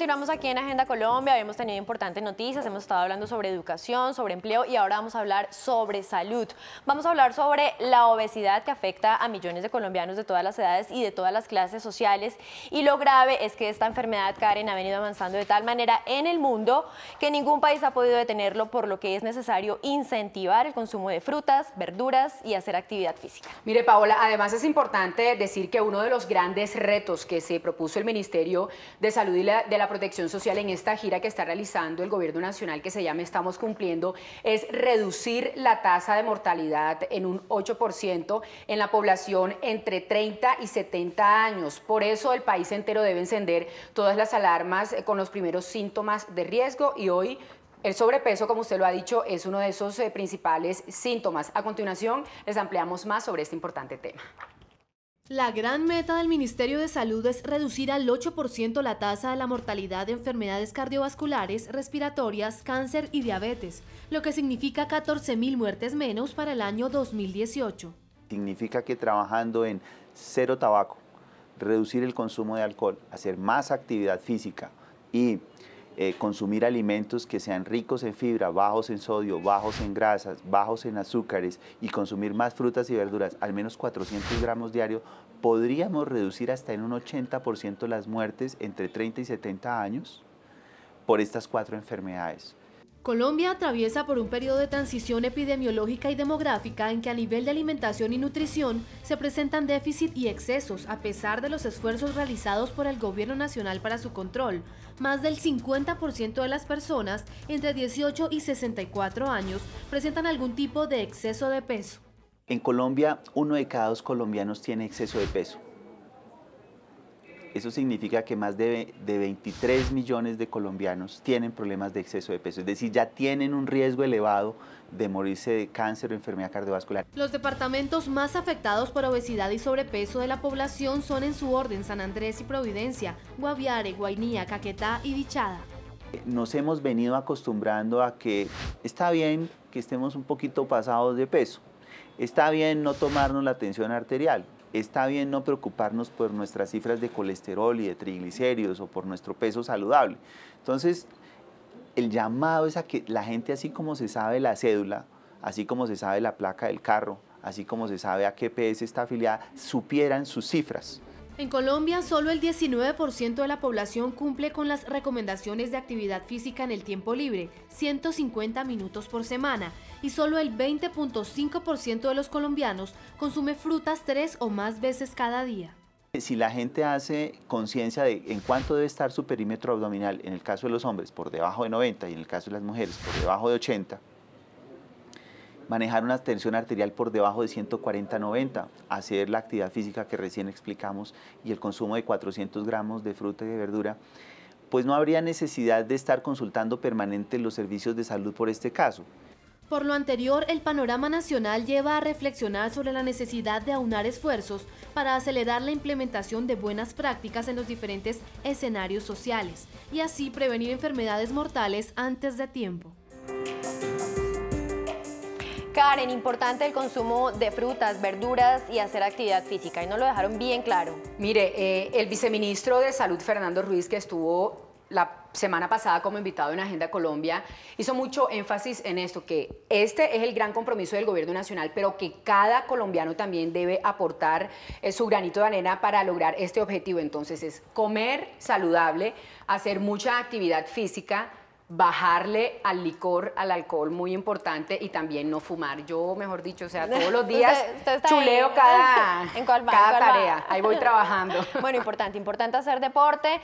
continuamos aquí en Agenda Colombia, habíamos tenido importantes noticias, hemos estado hablando sobre educación, sobre empleo y ahora vamos a hablar sobre salud. Vamos a hablar sobre la obesidad que afecta a millones de colombianos de todas las edades y de todas las clases sociales y lo grave es que esta enfermedad, Karen, ha venido avanzando de tal manera en el mundo que ningún país ha podido detenerlo, por lo que es necesario incentivar el consumo de frutas, verduras y hacer actividad física. Mire, Paola, además es importante decir que uno de los grandes retos que se propuso el Ministerio de Salud y de la Protección Social en esta gira que está realizando el Gobierno Nacional que se llama Estamos Cumpliendo es reducir la tasa de mortalidad en un 8% en la población entre 30 y 70 años. Por eso el país entero debe encender todas las alarmas eh, con los primeros síntomas de riesgo y hoy el sobrepeso, como usted lo ha dicho, es uno de esos eh, principales síntomas. A continuación, les ampliamos más sobre este importante tema. La gran meta del Ministerio de Salud es reducir al 8% la tasa de la mortalidad de enfermedades cardiovasculares, respiratorias, cáncer y diabetes, lo que significa 14.000 muertes menos para el año 2018. Significa que trabajando en cero tabaco, reducir el consumo de alcohol, hacer más actividad física y eh, consumir alimentos que sean ricos en fibra, bajos en sodio, bajos en grasas, bajos en azúcares y consumir más frutas y verduras, al menos 400 gramos diarios, podríamos reducir hasta en un 80% las muertes entre 30 y 70 años por estas cuatro enfermedades. Colombia atraviesa por un periodo de transición epidemiológica y demográfica en que a nivel de alimentación y nutrición se presentan déficit y excesos a pesar de los esfuerzos realizados por el gobierno nacional para su control. Más del 50% de las personas entre 18 y 64 años presentan algún tipo de exceso de peso. En Colombia, uno de cada dos colombianos tiene exceso de peso eso significa que más de, 23 millones de colombianos tienen problemas de exceso de peso, es decir, ya tienen un riesgo elevado de morirse de cáncer o enfermedad cardiovascular. Los departamentos más afectados por obesidad y sobrepeso de la población son en su orden San Andrés y Providencia, Guaviare, Guainía, Caquetá y Dichada. Nos hemos venido acostumbrando a que está bien que estemos un poquito pasados de peso, está bien no tomarnos la tensión arterial, está bien no preocuparnos por nuestras cifras de colesterol y de triglicéridos o por nuestro peso saludable. Entonces, el llamado es a que la gente, así como se sabe la cédula, así como se sabe la placa del carro, así como se sabe a qué PS está afiliada, supieran sus cifras. En Colombia, solo el 19% de la población cumple con las recomendaciones de actividad física en el tiempo libre, 150 minutos por semana, y solo el 20.5% de los colombianos consume frutas tres o más veces cada día. Si la gente hace conciencia de en cuánto debe estar su perímetro abdominal, en el caso de los hombres por debajo de 90 y en el caso de las mujeres por debajo de 80, manejar una tensión arterial por debajo de 140-90, hacer la actividad física que recién explicamos y el consumo de 400 gramos de fruta y de verdura, pues no habría necesidad de estar consultando permanentemente los servicios de salud por este caso. Por lo anterior, el panorama nacional lleva a reflexionar sobre la necesidad de aunar esfuerzos para acelerar la implementación de buenas prácticas en los diferentes escenarios sociales y así prevenir enfermedades mortales antes de tiempo. Karen, importante el consumo de frutas, verduras y hacer actividad física. Y no lo dejaron bien claro. Mire, eh, el viceministro de Salud, Fernando Ruiz, que estuvo la semana pasada como invitado en Agenda Colombia, hizo mucho énfasis en esto, que este es el gran compromiso del gobierno nacional, pero que cada colombiano también debe aportar eh, su granito de arena para lograr este objetivo. Entonces es comer saludable, hacer mucha actividad física, bajarle al licor, al alcohol, muy importante, y también no fumar. Yo, mejor dicho, o sea, todos los días chuleo cada, ¿en tarea. Ahí voy trabajando. Bueno, importante, importante hacer deporte.